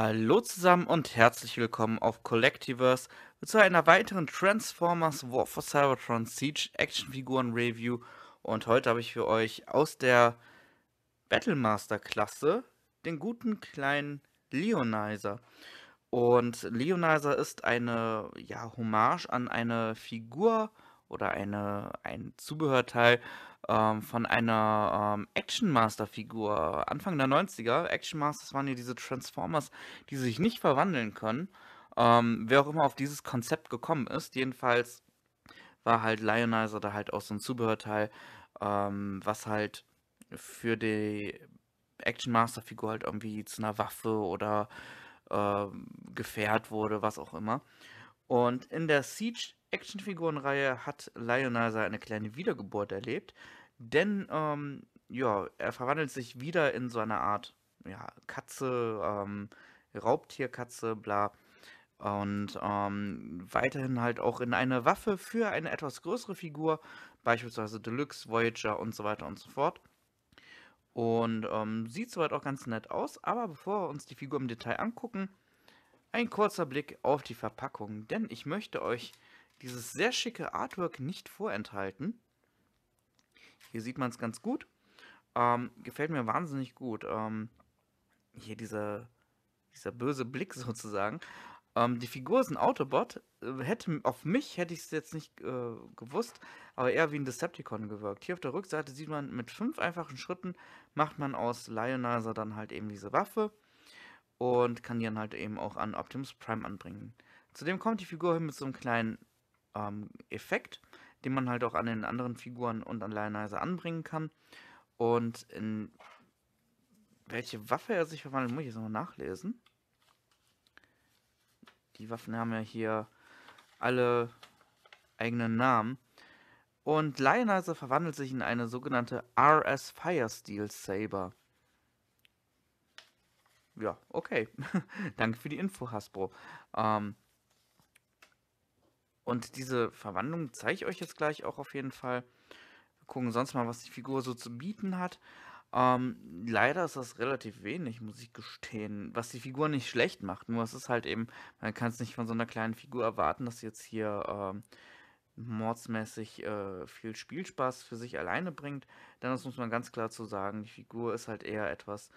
Hallo zusammen und herzlich willkommen auf Collectiverse zu einer weiteren Transformers War for Cybertron Siege Actionfiguren Review. Und heute habe ich für euch aus der Battlemaster Klasse den guten kleinen Leonizer. Und Leonizer ist eine ja, Hommage an eine Figur oder eine, ein Zubehörteil ähm, von einer ähm, Action Master Figur Anfang der 90er. Action Masters waren ja diese Transformers, die sich nicht verwandeln können. Ähm, wer auch immer auf dieses Konzept gekommen ist, jedenfalls war halt Lionizer da halt auch so ein Zubehörteil, ähm, was halt für die Action Master Figur halt irgendwie zu einer Waffe oder äh, Gefährt wurde, was auch immer. Und in der Siege Action Actionfigurenreihe hat Lionizer eine kleine Wiedergeburt erlebt. Denn ähm, ja, er verwandelt sich wieder in so eine Art ja, Katze, ähm, Raubtierkatze, bla. Und ähm, weiterhin halt auch in eine Waffe für eine etwas größere Figur, beispielsweise Deluxe, Voyager und so weiter und so fort. Und ähm, sieht soweit auch ganz nett aus, aber bevor wir uns die Figur im Detail angucken, ein kurzer Blick auf die Verpackung, denn ich möchte euch dieses sehr schicke Artwork nicht vorenthalten. Hier sieht man es ganz gut. Ähm, gefällt mir wahnsinnig gut. Ähm, hier dieser, dieser böse Blick sozusagen. Ähm, die Figur ist ein Autobot. Äh, hätte, auf mich hätte ich es jetzt nicht äh, gewusst, aber eher wie ein Decepticon gewirkt. Hier auf der Rückseite sieht man, mit fünf einfachen Schritten macht man aus Lionizer dann halt eben diese Waffe und kann die dann halt eben auch an Optimus Prime anbringen. Zudem kommt die Figur mit so einem kleinen ähm, Effekt, den man halt auch an den anderen Figuren und an Lionheise anbringen kann. Und in welche Waffe er sich verwandelt, muss ich jetzt nochmal nachlesen. Die Waffen haben ja hier alle eigenen Namen. Und Lionheise verwandelt sich in eine sogenannte RS Firesteel Saber. Ja, okay. Danke für die Info, Hasbro. Ähm, und diese Verwandlung zeige ich euch jetzt gleich auch auf jeden Fall. Wir gucken sonst mal, was die Figur so zu bieten hat. Ähm, leider ist das relativ wenig, muss ich gestehen, was die Figur nicht schlecht macht. Nur es ist halt eben, man kann es nicht von so einer kleinen Figur erwarten, dass sie jetzt hier ähm, mordsmäßig äh, viel Spielspaß für sich alleine bringt. Denn das muss man ganz klar zu sagen, die Figur ist halt eher etwas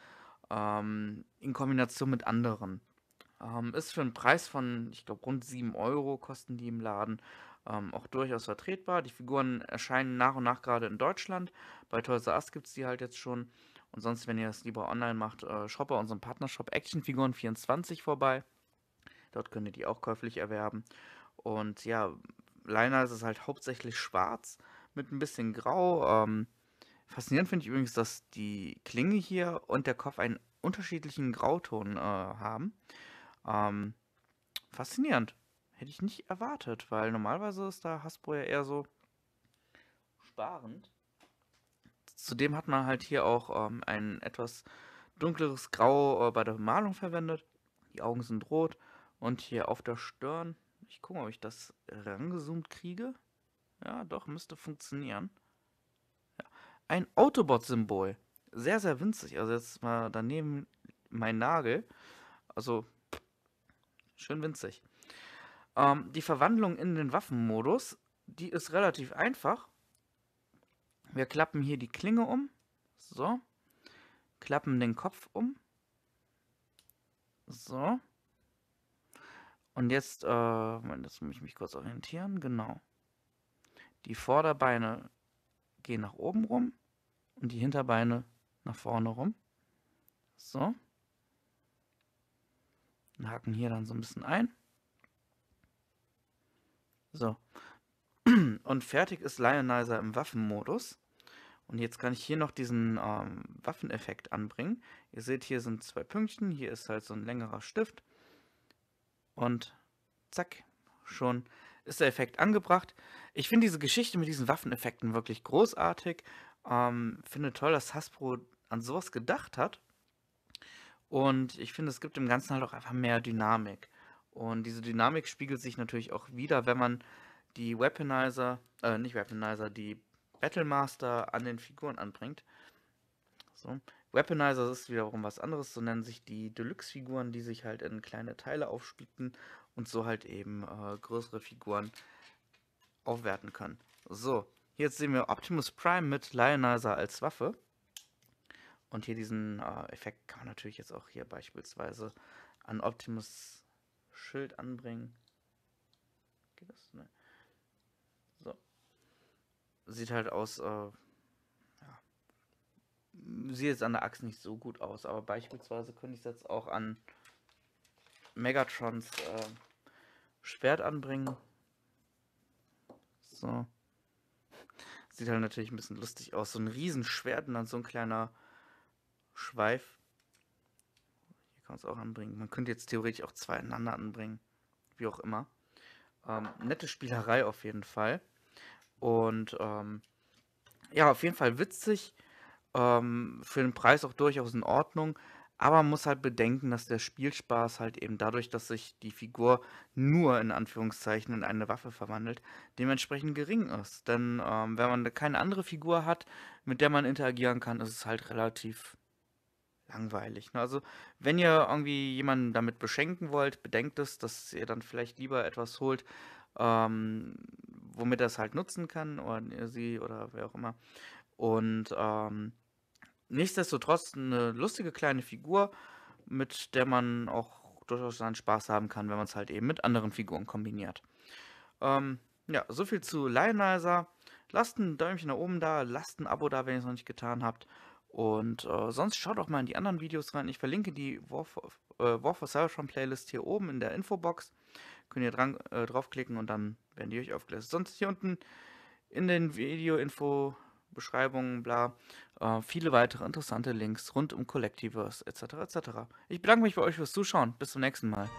ähm, in Kombination mit anderen. Ähm, ist für einen Preis von, ich glaube, rund 7 Euro kosten die im Laden. Ähm, auch durchaus vertretbar. Die Figuren erscheinen nach und nach gerade in Deutschland. Bei Toys R Us gibt es die halt jetzt schon. Und sonst, wenn ihr das lieber online macht, äh, schaut bei unserem Partnershop Actionfiguren24 vorbei. Dort könnt ihr die auch käuflich erwerben. Und ja, Liner ist es halt hauptsächlich schwarz mit ein bisschen grau. Ähm, faszinierend finde ich übrigens, dass die Klinge hier und der Kopf einen unterschiedlichen Grauton äh, haben. Ähm, faszinierend. Hätte ich nicht erwartet, weil normalerweise ist da Hasbro ja eher so sparend. Zudem hat man halt hier auch ähm, ein etwas dunkleres Grau äh, bei der Malung verwendet. Die Augen sind rot und hier auf der Stirn, ich gucke, ob ich das rangezoomt kriege. Ja, doch, müsste funktionieren. Ja. Ein Autobot-Symbol. Sehr, sehr winzig. Also jetzt mal daneben mein Nagel. Also Schön winzig. Ähm, die Verwandlung in den Waffenmodus, die ist relativ einfach. Wir klappen hier die Klinge um. So. Klappen den Kopf um. So. Und jetzt, äh, jetzt muss ich mich kurz orientieren, genau. Die Vorderbeine gehen nach oben rum und die Hinterbeine nach vorne rum. So und haken hier dann so ein bisschen ein. So. Und fertig ist Lionizer im Waffenmodus. Und jetzt kann ich hier noch diesen ähm, Waffeneffekt anbringen. Ihr seht, hier sind zwei Pünktchen, hier ist halt so ein längerer Stift. Und zack, schon ist der Effekt angebracht. Ich finde diese Geschichte mit diesen Waffeneffekten wirklich großartig. Ähm, finde toll, dass Hasbro an sowas gedacht hat. Und ich finde, es gibt im Ganzen halt auch einfach mehr Dynamik. Und diese Dynamik spiegelt sich natürlich auch wieder, wenn man die Weaponizer, äh, nicht Weaponizer, die Battlemaster an den Figuren anbringt. So. Weaponizer ist wiederum was anderes, so nennen sich die Deluxe-Figuren, die sich halt in kleine Teile aufsplitten und so halt eben äh, größere Figuren aufwerten können. So, jetzt sehen wir Optimus Prime mit Lionizer als Waffe. Und hier diesen äh, Effekt kann man natürlich jetzt auch hier beispielsweise an Optimus Schild anbringen. Geht das? Ne. So. Sieht halt aus, äh, ja. Sieht jetzt an der Achse nicht so gut aus, aber beispielsweise könnte ich es jetzt auch an Megatrons äh, Schwert anbringen. So. Sieht halt natürlich ein bisschen lustig aus. So ein Riesenschwert und dann so ein kleiner Schweif. Hier kann man es auch anbringen. Man könnte jetzt theoretisch auch zwei aneinander anbringen. Wie auch immer. Ähm, nette Spielerei auf jeden Fall. Und ähm, ja, auf jeden Fall witzig. Ähm, für den Preis auch durchaus in Ordnung. Aber man muss halt bedenken, dass der Spielspaß halt eben dadurch, dass sich die Figur nur in Anführungszeichen in eine Waffe verwandelt, dementsprechend gering ist. Denn ähm, wenn man keine andere Figur hat, mit der man interagieren kann, ist es halt relativ langweilig. Ne? Also, wenn ihr irgendwie jemanden damit beschenken wollt, bedenkt es, dass ihr dann vielleicht lieber etwas holt, ähm, womit er es halt nutzen kann oder sie oder wer auch immer. Und ähm, nichtsdestotrotz eine lustige kleine Figur, mit der man auch durchaus seinen Spaß haben kann, wenn man es halt eben mit anderen Figuren kombiniert. Ähm, ja, soviel zu Lionizer. Lasst ein Däumchen nach oben da, lasst ein Abo da, wenn ihr es noch nicht getan habt. Und äh, sonst schaut doch mal in die anderen Videos rein. Ich verlinke die War for, äh, War for Cybertron Playlist hier oben in der Infobox. Könnt ihr dran, äh, draufklicken und dann werden die euch aufgelistet. Sonst hier unten in den Video-Info, Beschreibungen, bla, äh, viele weitere interessante Links rund um Collectiverse etc. etc. Ich bedanke mich bei euch fürs Zuschauen. Bis zum nächsten Mal.